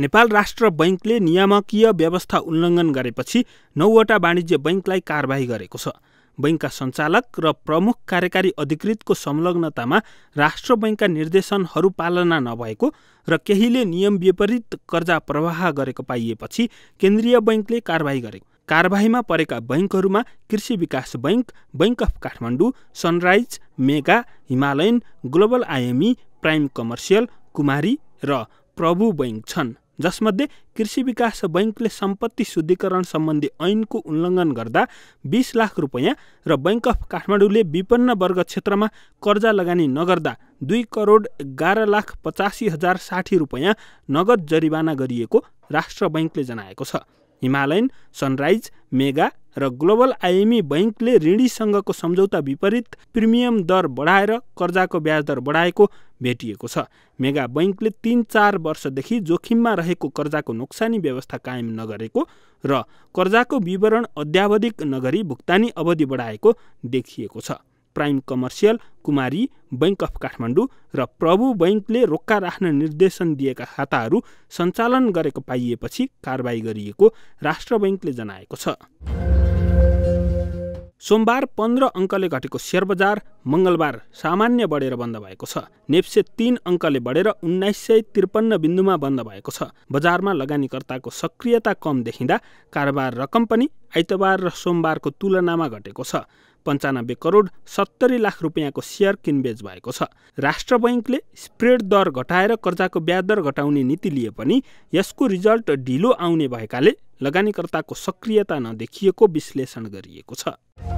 नेपाल राष्ट्र बैङ्कले नियामकीय व्यवस्था उल्लङ्घन गरेपछि नौवटा वाणिज्य बैङ्कलाई कारवाही गरेको छ बैङ्कका सञ्चालक र प्रमुख कार्यकारी अधिकृतको संलग्नतामा राष्ट्र बैङ्कका निर्देशनहरू पालना नभएको र केहीले नियम विपरीत कर्जा प्रवाह गरेको पाइएपछि केन्द्रीय बैङ्कले कारवाही गरेको कारवाहीमा परेका बैङ्कहरूमा Krishi Vikas bank bank of Kathmandu Sunrise Mega Himalayan Global IME Prime Commercial Kumari र प्रभु बैङ्क छन् जसमध्ये कृषि विकास बैङ्कले सम्पत्ति शुद्धिकरण सम्बन्धी ऐनको उल्लङ्घन गर्दा बिस लाख रुपियाँ र बैङ्क अफ काठमाडौँले विपन्न वर्ग क्षेत्रमा कर्जा लगानी नगर्दा दुई करोड एघार लाख पचासी हजार साठी रुपियाँ नगद जरिवाना गरिएको राष्ट्र बैङ्कले जनाएको छ हिमालयन सनराइज मेगा र ग्लोबल आइएमई बैङ्कले ऋणीसँगको सम्झौता विपरीत प्रिमियम दर बढाएर कर्जाको ब्याज दर बढाएको भेटिएको छ मेगा बैङ्कले तिन चार वर्षदेखि जोखिममा रहेको कर्जाको नोक्सानी व्यवस्था कायम नगरेको र कर्जाको विवरण अध्यावधिक नगरी भुक्तानी अवधि बढाएको देखिएको छ Prime Commercial Kumari bank of Kathmandu र प्रभु बैङ्कले रोक्का राख्न निर्देशन दिएका खाताहरू सञ्चालन गरेको पाइएपछि कारवाही गरिएको राष्ट्र बैङ्कले जनाएको छ सोमबार पन्ध्र अङ्कले घटेको सेयर बजार मङ्गलबार सामान्य बढेर बन्द भएको छ नेप्से तीन अङ्कले बढेर उन्नाइस सय त्रिपन्न बिन्दुमा बन्द भएको छ बजारमा लगानीकर्ताको सक्रियता कम देखिँदा कारोबार रकम पनि आइतबार र सोमबारको तुलनामा घटेको छ पन्चानब्बे करोड सत्तरी लाख रुपियाँको सेयर किनबेच भएको छ राष्ट्र बैङ्कले स्प्रेड दर घटाएर कर्जाको ब्याज दर घटाउने नीति लिए पनि यसको रिजल्ट ढिलो आउने भएकाले लगानीकर्ताको सक्रियता नदेखिएको विश्लेषण गरिएको छ